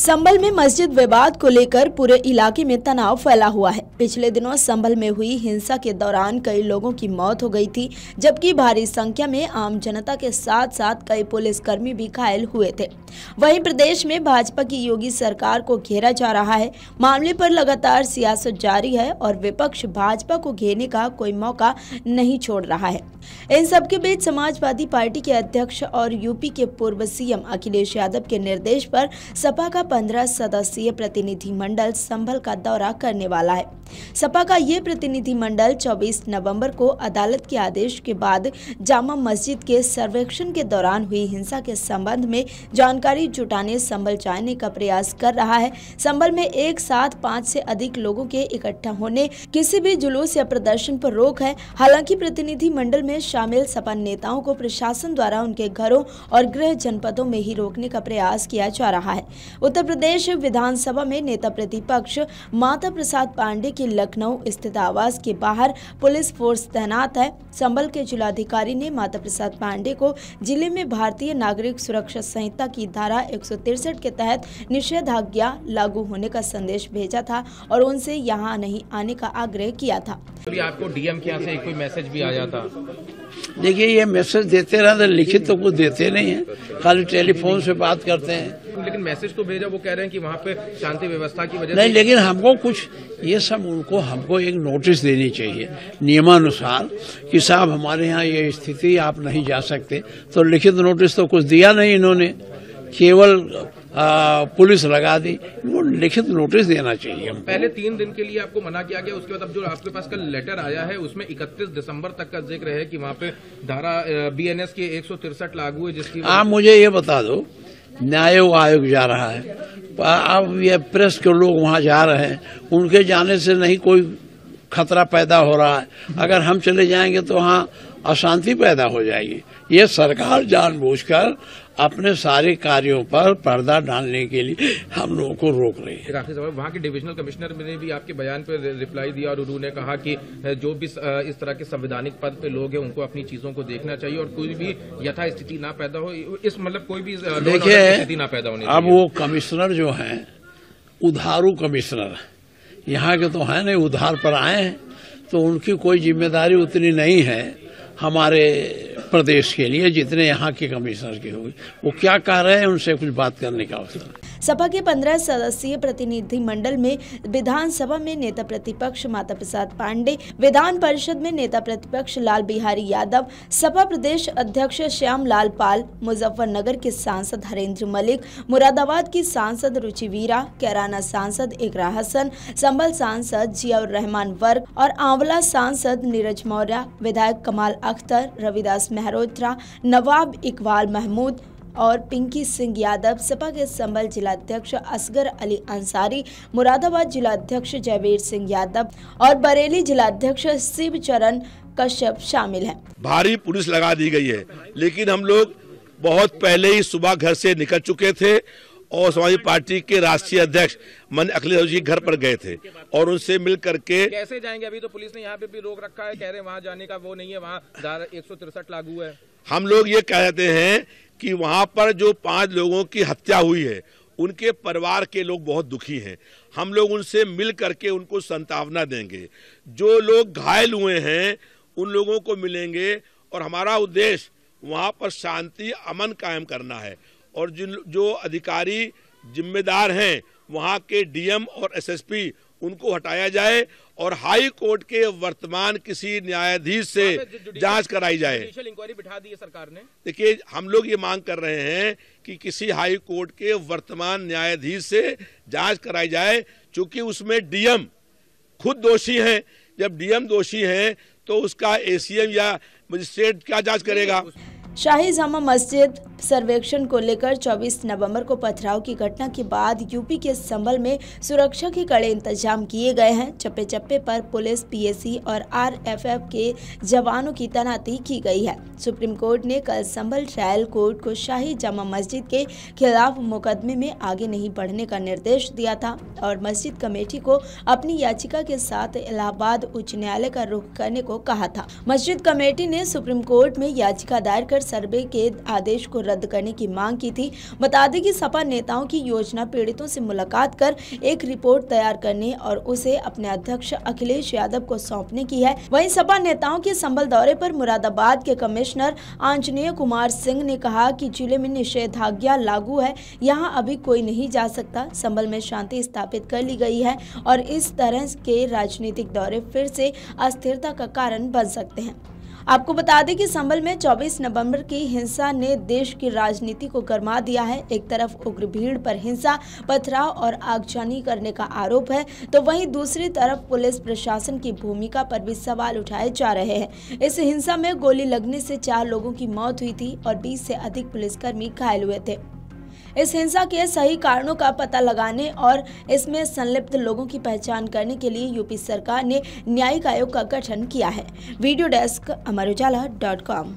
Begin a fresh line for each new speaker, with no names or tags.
संबल में मस्जिद विवाद को लेकर पूरे इलाके में तनाव फैला हुआ है पिछले दिनों संबल में हुई हिंसा के दौरान कई लोगों की मौत हो गई थी जबकि भारी संख्या में आम जनता के साथ साथ कई पुलिसकर्मी भी घायल हुए थे वहीं प्रदेश में भाजपा की योगी सरकार को घेरा जा रहा है मामले पर लगातार सियासत जारी है और विपक्ष भाजपा को घेरने का कोई मौका नहीं छोड़ रहा है इन सबके बीच समाजवादी पार्टी के अध्यक्ष और यूपी के पूर्व सीएम अखिलेश यादव के निर्देश पर सपा का पंद्रह सदस्यीय प्रतिनिधिमंडल संभल का दौरा करने वाला है सपा का ये प्रतिनिधिमंडल 24 नवंबर को अदालत के आदेश के बाद जामा मस्जिद के सर्वेक्षण के दौरान हुई हिंसा के संबंध में जानकारी जुटाने संभल जाने का प्रयास कर रहा है संभल में एक साथ पाँच से अधिक लोगों के इकट्ठा होने किसी भी जुलूस या प्रदर्शन पर रोक है हालांकि प्रतिनिधिमंडल में शामिल सपा नेताओं को प्रशासन द्वारा उनके घरों और गृह जनपदों में ही रोकने का प्रयास किया जा रहा है उत्तर प्रदेश विधानसभा में नेता प्रतिपक्ष माता प्रसाद पांडे के लखनऊ स्थित आवास के बाहर पुलिस फोर्स तैनात है संबल के जिलाधिकारी ने माता प्रसाद पांडे को जिले में भारतीय नागरिक सुरक्षा संहिता की धारा एक के तहत निषेधाज्ञा लागू होने का संदेश भेजा था और उनसे यहाँ नहीं आने का आग्रह किया था
आपको डीएम के यहाँ ऐसी कोई मैसेज भी आया था
देखिए ये मैसेज देते रहते लिखित तो कुछ देते नहीं है खाली टेलीफोन से बात करते
हैं लेकिन मैसेज तो भेजा वो कह रहे हैं कि वहाँ पे शांति व्यवस्था की वजह नहीं लेकिन हमको
कुछ ये सब उनको हमको एक नोटिस देनी चाहिए नियमानुसार कि साहब हमारे यहाँ ये स्थिति आप नहीं जा सकते तो लिखित नोटिस तो कुछ दिया नहीं इन्होंने केवल पुलिस लगा दी वो लिखित नोटिस देना चाहिए
पहले तीन दिन के लिए आपको मना किया गया उसके बाद अब जो आपके पास कल लेटर आया है उसमें 31 दिसंबर तक का जिक्र है कि वहाँ पे धारा बीएनएस के एक लागू है जिसकी आप
मुझे ये बता दो न्याय आयोग जा रहा है अब ये प्रेस के लोग वहाँ जा रहे हैं उनके जाने से नहीं कोई खतरा पैदा हो रहा है अगर हम चले जाएंगे तो वहाँ अशांति पैदा हो जाएगी ये सरकार जानबूझकर अपने सारे कार्यों पर पर्दा डालने के लिए हम लोगों को
रोक रही है वहाँ के डिविजनल कमिश्नर ने भी आपके बयान पर रिप्लाई दिया और उन्होंने कहा कि जो भी इस तरह के संवैधानिक पद पे लोग हैं उनको अपनी चीजों को देखना चाहिए और कोई भी यथा स्थिति ना पैदा हो इस मतलब कोई भी देखिए ना पैदा होने अब वो
कमिश्नर जो है उधारू कमिश्नर यहाँ के तो है नहीं उधार पर आए हैं तो उनकी कोई जिम्मेदारी उतनी नहीं है हमारे प्रदेश के लिए जितने यहाँ के कमिश्नर के होंगे वो क्या कह रहे हैं उनसे कुछ बात करने का अवसर
सपा के पंद्रह सदस्यीय प्रतिनिधि मंडल में विधानसभा में नेता प्रतिपक्ष माता प्रसाद पांडे विधान परिषद में नेता प्रतिपक्ष लाल बिहारी यादव सपा प्रदेश अध्यक्ष श्याम लाल पाल मुजफ्फरनगर के सांसद हरेंद्र मलिक मुरादाबाद की सांसद रुचि वीरा कैराना सांसद इकरा हसन संबल सांसद जियाउर रहमान वर्ग और आंवला सांसद नीरज मौर्य विधायक कमाल अख्तर रविदास मेहरोत्रा नवाब इकबाल महमूद और पिंकी सिंह यादव सपा के संबल जिलाध्यक्ष असगर अली अंसारी मुरादाबाद जिलाध्यक्ष जयवीर सिंह यादव और बरेली जिलाध्यक्ष शिव चरण कश्यप शामिल हैं।
भारी पुलिस लगा दी गई है लेकिन हम लोग बहुत पहले ही सुबह घर से निकल चुके थे और समाजवादी पार्टी के राष्ट्रीय अध्यक्ष मन अखिलेश जी घर पर गए थे और उनसे मिल करके
कैसे जाएंगे अभी तो पुलिस ने यहाँ पे भी रोक रखा है कह रहे वहाँ जाने का वो नहीं है वहाँ धारा एक लागू है
हम लोग ये कहते हैं कि वहाँ पर जो पांच लोगों की हत्या हुई है उनके परिवार के लोग बहुत दुखी हैं हम लोग उनसे मिल करके उनको संतावना देंगे जो लोग घायल हुए हैं उन लोगों को मिलेंगे और हमारा उद्देश्य वहाँ पर शांति अमन कायम करना है और जिन जो अधिकारी जिम्मेदार हैं वहाँ के डीएम और एसएसपी उनको हटाया जाए और हाई कोर्ट के वर्तमान किसी न्यायाधीश से जांच कराई जाए
इंक्वायरी बिठा दी है सरकार ने
देखिए हम लोग ये मांग कर रहे हैं कि किसी हाई कोर्ट के वर्तमान न्यायाधीश से जांच कराई जाए चूंकि उसमें डीएम खुद दोषी हैं जब डीएम दोषी हैं तो उसका एसीएम या मजिस्ट्रेट क्या जांच करेगा
शाही जामा मस्जिद सर्वेक्षण को लेकर 24 नवंबर को पथराव की घटना के बाद यूपी के संभल में सुरक्षा के कड़े इंतजाम किए गए हैं चप्पे चप्पे पर पुलिस पीएसी और आरएफएफ के जवानों की तैनाती की गई है सुप्रीम कोर्ट ने कल संभल ट्रायल कोर्ट को शाही जामा मस्जिद के खिलाफ मुकदमे में आगे नहीं बढ़ने का निर्देश दिया था और मस्जिद कमेटी को अपनी याचिका के साथ इलाहाबाद उच्च न्यायालय का रुख करने को कहा था मस्जिद कमेटी ने सुप्रीम कोर्ट में याचिका दायर कर सर्वे के आदेश को रद्द करने की मांग की थी बता दें कि सपा नेताओं की योजना पीड़ितों से मुलाकात कर एक रिपोर्ट तैयार करने और उसे अपने अध्यक्ष अखिलेश यादव को सौंपने की है वहीं सपा नेताओं के संबल दौरे पर मुरादाबाद के कमिश्नर आंजनेय कुमार सिंह ने कहा कि जिले में निषेधाज्ञा लागू है यहाँ अभी कोई नहीं जा सकता संबल में शांति स्थापित कर ली गयी है और इस तरह के राजनीतिक दौरे फिर ऐसी अस्थिरता का कारण बन सकते हैं आपको बता दें कि संबल में 24 नवंबर की हिंसा ने देश की राजनीति को गरमा दिया है एक तरफ उग्र भीड़ पर हिंसा पथराव और आगजनी करने का आरोप है तो वहीं दूसरी तरफ पुलिस प्रशासन की भूमिका पर भी सवाल उठाए जा रहे हैं इस हिंसा में गोली लगने से चार लोगों की मौत हुई थी और बीस से अधिक पुलिसकर्मी घायल हुए थे इस हिंसा के सही कारणों का पता लगाने और इसमें संलिप्त लोगों की पहचान करने के लिए यूपी सरकार ने न्यायिक आयोग का गठन किया है video desk Amar Ujala dot com